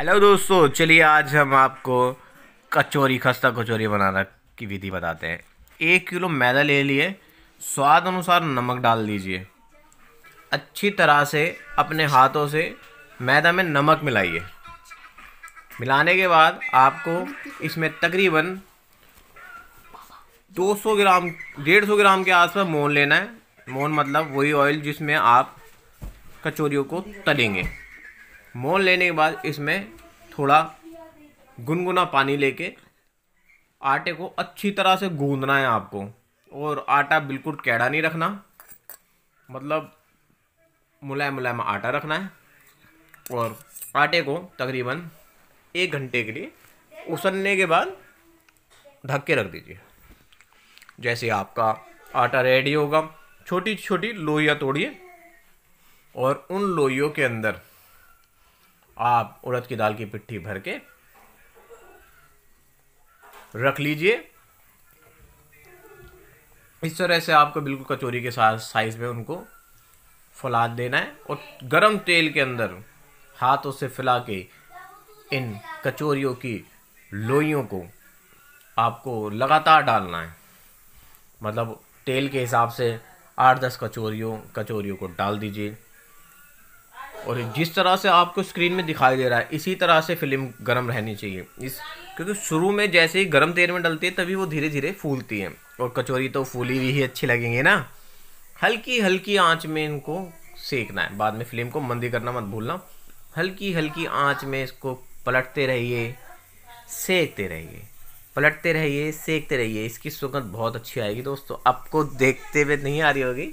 hello दोस्तों चलिए आज हम आपको कचौरी खस्ता कचौरी बनाना की विधि बताते हैं एक किलो मैदा ले लिए स्वाद अनुसार नमक डाल दीजिए अच्छी तरह से अपने हाथों से मैदा में नमक मिलाइए मिलाने के बाद आपको इसमें तकरीबन 200 ग्राम 150 ग्राम के आसपास मोन लेना है मोन मतलब वही ऑयल जिसमें आप कचौरियों को तलेंगे मोल लेने के बाद इसमें थोड़ा गुनगुना पानी लेके आटे को अच्छी तरह से गूंदना है आपको और आटा बिल्कुल कैड़ा नहीं रखना मतलब मुलायम मुलायम आटा रखना है और आटे को तकरीबन एक घंटे के लिए उसलने के बाद ढक के रख दीजिए जैसे आपका आटा रेडी होगा छोटी छोटी लोइयाँ तोड़िए और उन लोइयों के अंदर आप उड़द की दाल की पिट्ठी भर के रख लीजिए इस तरह से आपको बिल्कुल कचौरी के साथ साइज में उनको फुला देना है और गरम तेल के अंदर हाथों से फैला के इन कचौरियों की लोइयों को आपको लगातार डालना है मतलब तेल के हिसाब से आठ दस कचोरियों कचोरियों को डाल दीजिए और जिस तरह से आपको स्क्रीन में दिखाई दे रहा है इसी तरह से फिल्म गर्म रहनी चाहिए इस क्योंकि शुरू में जैसे ही गर्म तेल में डलती है तभी वो धीरे धीरे फूलती है और कचौरी तो फूली हुई ही अच्छी लगेंगे ना हल्की हल्की आँच में इनको सेकना है बाद में फिल्म को मंदी करना मत भूलना हल्की हल्की आँच में इसको पलटते रहिए सेकते रहिए पलटते रहिए सेकते रहिए इसकी सुगंध बहुत अच्छी आएगी दोस्तों आपको देखते हुए नहीं आ रही होगी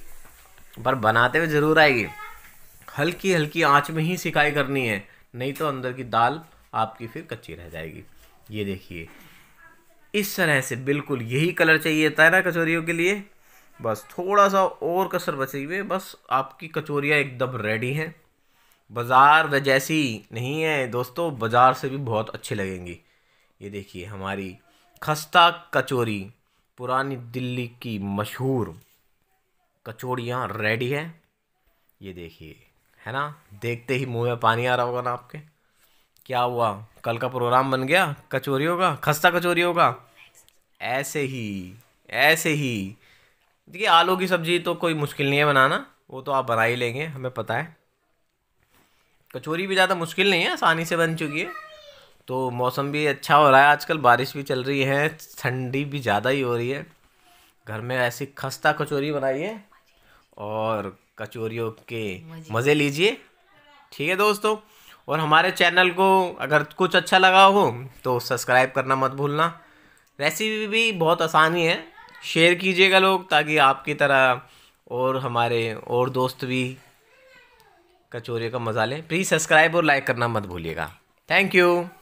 पर बनाते हुए ज़रूर आएगी हल्की हल्की आंच में ही सिकाई करनी है नहीं तो अंदर की दाल आपकी फिर कच्ची रह जाएगी ये देखिए इस तरह से बिल्कुल यही कलर चाहिए था ना कचौरियों के लिए बस थोड़ा सा और कसर बची हुई बस आपकी कचौरियाँ एकदम रेडी हैं बाज़ार व जैसी नहीं है दोस्तों बाज़ार से भी बहुत अच्छी लगेंगी ये देखिए हमारी खस्ता कचौरी पुरानी दिल्ली की मशहूर कचौड़ियाँ रेडी है ये देखिए है ना देखते ही मुंह में पानी आ रहा होगा ना आपके क्या हुआ कल का प्रोग्राम बन गया कचोरी होगा खस्ता कचोरी होगा ऐसे ही ऐसे ही देखिए आलू की सब्ज़ी तो कोई मुश्किल नहीं है बनाना वो तो आप बना ही लेंगे हमें पता है कचोरी भी ज़्यादा मुश्किल नहीं है आसानी से बन चुकी है तो मौसम भी अच्छा हो रहा है आजकल बारिश भी चल रही है ठंडी भी ज़्यादा ही हो रही है घर में ऐसी खस्ता कचोरी बनाइए और कचोरियों के मज़े लीजिए ठीक है दोस्तों और हमारे चैनल को अगर कुछ अच्छा लगा हो तो सब्सक्राइब करना मत भूलना रेसिपी भी बहुत आसानी है शेयर कीजिएगा लोग ताकि आपकी तरह और हमारे और दोस्त भी कचोरी का मज़ा लें प्लीज़ सब्सक्राइब और लाइक करना मत भूलिएगा थैंक यू